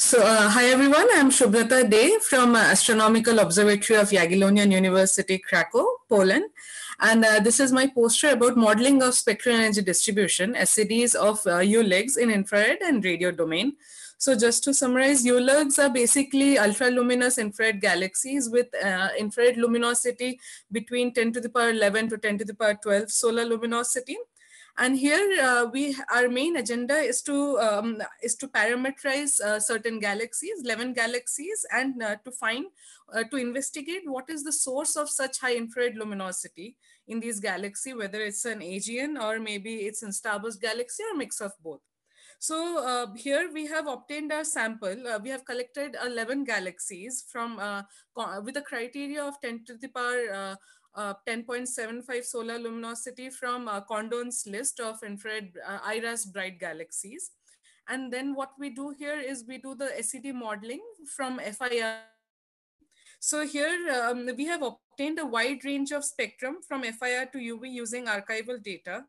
So, uh, hi everyone, I'm Shubhrata Day from uh, Astronomical Observatory of Jagiellonian University, Krakow, Poland. And uh, this is my poster about modeling of spectral energy distribution, SEDs of uh, ULEGs in infrared and radio domain. So just to summarize, ULEGs are basically ultra luminous infrared galaxies with uh, infrared luminosity between 10 to the power 11 to 10 to the power 12 solar luminosity. And here uh, we, our main agenda is to, um, is to parameterize uh, certain galaxies, 11 galaxies, and uh, to find, uh, to investigate what is the source of such high infrared luminosity in these galaxies, whether it's an Aegean or maybe it's an starburst galaxy or mix of both. So uh, here we have obtained our sample. Uh, we have collected 11 galaxies from uh, with a criteria of 10 to the power uh, uh, 10.75 solar luminosity from uh, Condon's list of infrared uh, IRAS bright galaxies. And then what we do here is we do the SED modeling from FIR. So here um, we have obtained a wide range of spectrum from FIR to UV using archival data.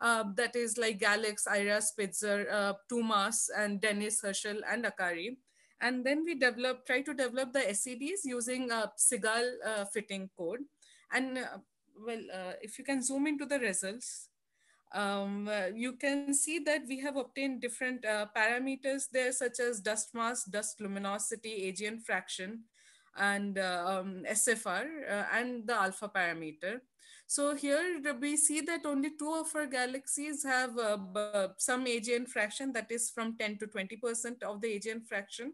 Uh, that is like Galax, Ira, Spitzer, uh, Tumas, and Dennis Herschel, and Akari. And then we develop, try to develop the SEDs using a uh, Sigal uh, fitting code. And uh, well, uh, if you can zoom into the results, um, uh, you can see that we have obtained different parameters there, such as dust mass, dust luminosity, AGN fraction, and uh, um, SFR uh, and the alpha parameter. So here we see that only two of our galaxies have uh, some AGN fraction that is from 10 to 20% of the AGN fraction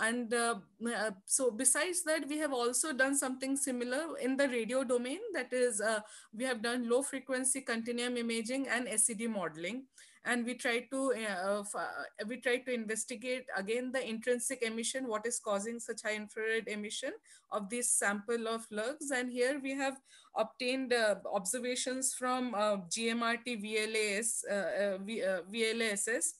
and uh, uh, so besides that, we have also done something similar in the radio domain. That is, uh, we have done low frequency continuum imaging and SED modeling and we try to uh, we try to investigate again the intrinsic emission what is causing such high infrared emission of this sample of lugs and here we have obtained uh, observations from uh, gmrt vlas uh, v, vlss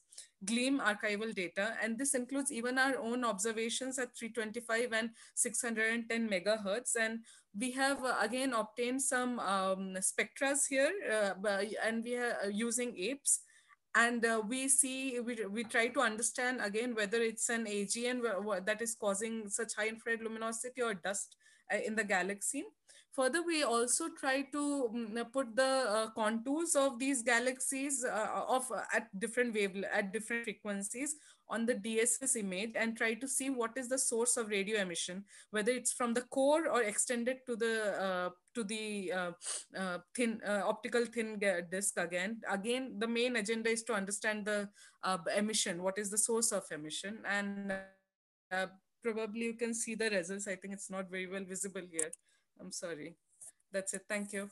Gleam archival data. And this includes even our own observations at 325 and 610 megahertz. And we have uh, again obtained some um, spectras here uh, and we are uh, using apes and uh, we see we, we try to understand again whether it's an AGN that is causing such high infrared luminosity or dust uh, in the galaxy Further, we also try to mm, put the uh, contours of these galaxies uh, of uh, at different wave at different frequencies on the DSS image and try to see what is the source of radio emission, whether it's from the core or extended to the uh, to the uh, uh, thin optical thin disk again. Again, the main agenda is to understand the emission. What is the source of emission and probably you can see the results. I think it's not very well visible here. I'm sorry. That's it. Thank you.